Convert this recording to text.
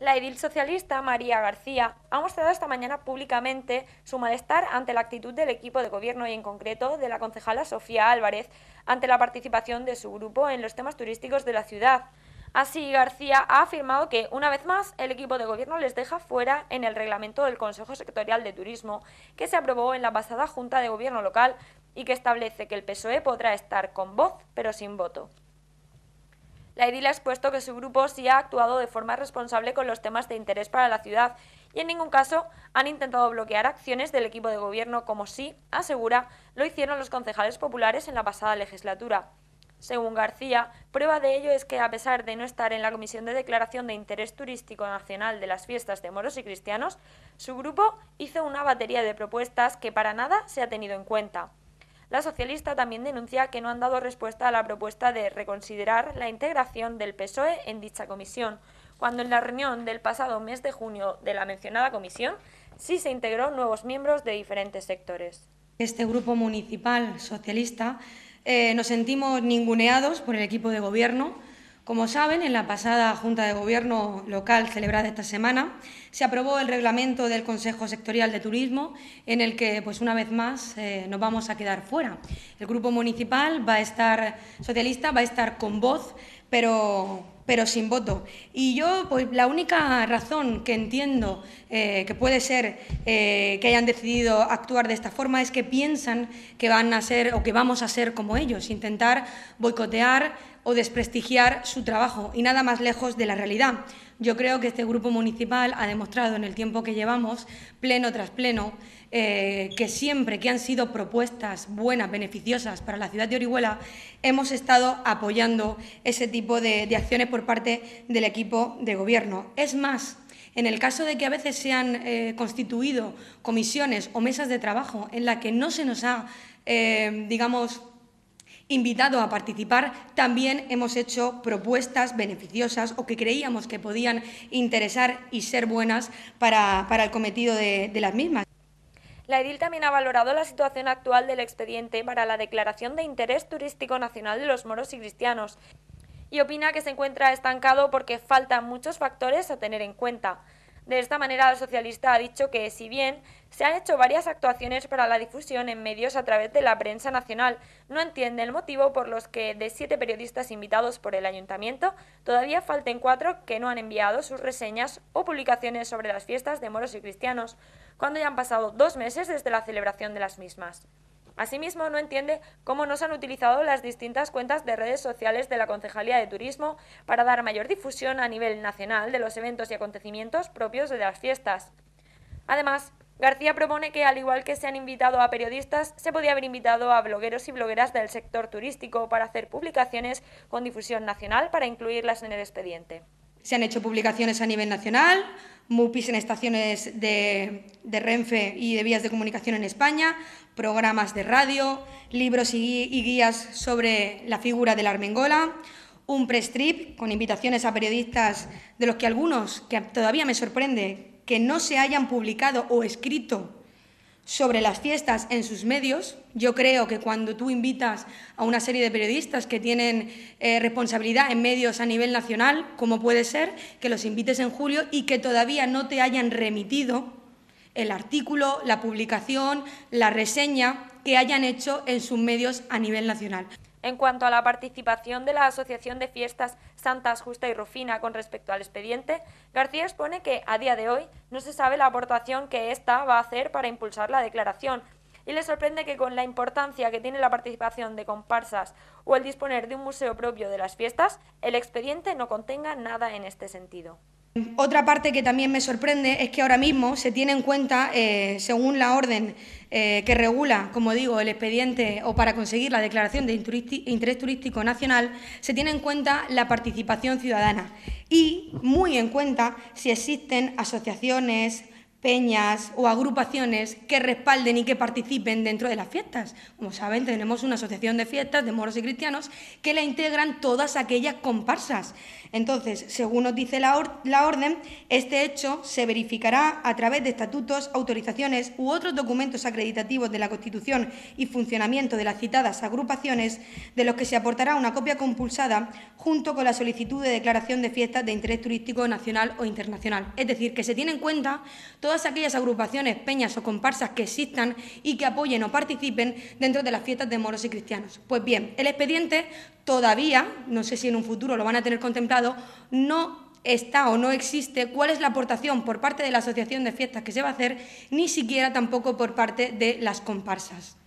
La edil socialista María García ha mostrado esta mañana públicamente su malestar ante la actitud del equipo de gobierno y en concreto de la concejala Sofía Álvarez ante la participación de su grupo en los temas turísticos de la ciudad. Así, García ha afirmado que, una vez más, el equipo de gobierno les deja fuera en el reglamento del Consejo Sectorial de Turismo, que se aprobó en la pasada Junta de Gobierno Local y que establece que el PSOE podrá estar con voz, pero sin voto. La edila ha expuesto que su grupo sí ha actuado de forma responsable con los temas de interés para la ciudad y en ningún caso han intentado bloquear acciones del equipo de gobierno, como sí, asegura, lo hicieron los concejales populares en la pasada legislatura. Según García, prueba de ello es que, a pesar de no estar en la Comisión de Declaración de Interés Turístico Nacional de las Fiestas de Moros y Cristianos, su grupo hizo una batería de propuestas que para nada se ha tenido en cuenta. La socialista también denuncia que no han dado respuesta a la propuesta de reconsiderar la integración del PSOE en dicha comisión, cuando en la reunión del pasado mes de junio de la mencionada comisión sí se integró nuevos miembros de diferentes sectores. Este grupo municipal socialista eh, nos sentimos ninguneados por el equipo de gobierno como saben, en la pasada Junta de Gobierno local celebrada esta semana, se aprobó el reglamento del Consejo Sectorial de Turismo, en el que, pues una vez más, eh, nos vamos a quedar fuera. El grupo municipal va a estar socialista, va a estar con voz, pero pero sin voto. Y yo, pues, la única razón que entiendo eh, que puede ser eh, que hayan decidido actuar de esta forma es que piensan que van a ser o que vamos a ser como ellos, intentar boicotear o desprestigiar su trabajo y nada más lejos de la realidad. Yo creo que este grupo municipal ha demostrado en el tiempo que llevamos, pleno tras pleno, eh, que siempre que han sido propuestas buenas, beneficiosas para la ciudad de Orihuela, hemos estado apoyando ese tipo de, acciones por parte del equipo de gobierno. Es más, en el caso de que a veces se han eh, constituido comisiones o mesas de trabajo en las que no se nos ha, eh, digamos, invitado a participar, también hemos hecho propuestas beneficiosas o que creíamos que podían interesar y ser buenas para, el cometido de, de las mismas. La edil también ha valorado la situación actual del expediente para la declaración de interés turístico nacional de los moros y cristianos y opina que se encuentra estancado porque faltan muchos factores a tener en cuenta. De esta manera, el socialista ha dicho que, si bien se han hecho varias actuaciones para la difusión en medios a través de la prensa nacional, no entiende el motivo por los que de siete periodistas invitados por el ayuntamiento, todavía falten cuatro que no han enviado sus reseñas o publicaciones sobre las fiestas de moros y cristianos, cuando ya han pasado dos meses desde la celebración de las mismas. Asimismo, no entiende cómo no se han utilizado las distintas cuentas de redes sociales de la Concejalía de Turismo para dar mayor difusión a nivel nacional de los eventos y acontecimientos propios de las fiestas. Además, García propone que, al igual que se han invitado a periodistas, se podía haber invitado a blogueros y blogueras del sector turístico para hacer publicaciones con difusión nacional para incluirlas en el expediente. Se han hecho publicaciones a nivel nacional, MUPIs en estaciones de, Renfe y de vías de comunicación en España, programas de radio, libros y, guías sobre la figura del Armengola, un press trip con invitaciones a periodistas de los que algunos, que todavía me sorprende, que no se hayan publicado o escrito sobre las fiestas en sus medios. Yo creo que cuando tú invitas a una serie de periodistas que tienen eh, responsabilidad en medios a nivel nacional, como puede ser que los invites en julio y que todavía no te hayan remitido el artículo, la publicación, la reseña que hayan hecho en sus medios a nivel nacional. En cuanto a la participación de la Asociación de Fiestas Santas Justa y Rufina con respecto al expediente, García expone que, a día de hoy, no se sabe la aportación que ésta va a hacer para impulsar la declaración, y le sorprende que con la importancia que tiene la participación de comparsas o el disponer de un museo propio de las fiestas, el expediente no contenga nada en este sentido. Otra parte que también me sorprende es que ahora mismo se tiene en cuenta, eh, según la orden eh, que regula, como digo, el expediente o para conseguir la declaración de interés turístico nacional, se tiene en cuenta la participación ciudadana y muy en cuenta si existen asociaciones, peñas o agrupaciones que respalden y que participen dentro de las fiestas. Como saben, tenemos una asociación de fiestas de moros y cristianos que la integran todas aquellas comparsas. Entonces, según nos dice la, la orden, este hecho se verificará a través de estatutos, autorizaciones u otros documentos acreditativos de la Constitución y funcionamiento de las citadas agrupaciones, de los que se aportará una copia compulsada junto con la solicitud de declaración de fiestas de interés turístico nacional o internacional. Es decir, que se tiene en cuenta todo todas aquellas agrupaciones, peñas o comparsas que existan y que apoyen o participen dentro de las fiestas de moros y cristianos. Pues bien, el expediente todavía, no sé si en un futuro lo van a tener contemplado, no está o no existe cuál es la aportación por parte de la asociación de fiestas que se va a hacer, ni siquiera tampoco por parte de las comparsas.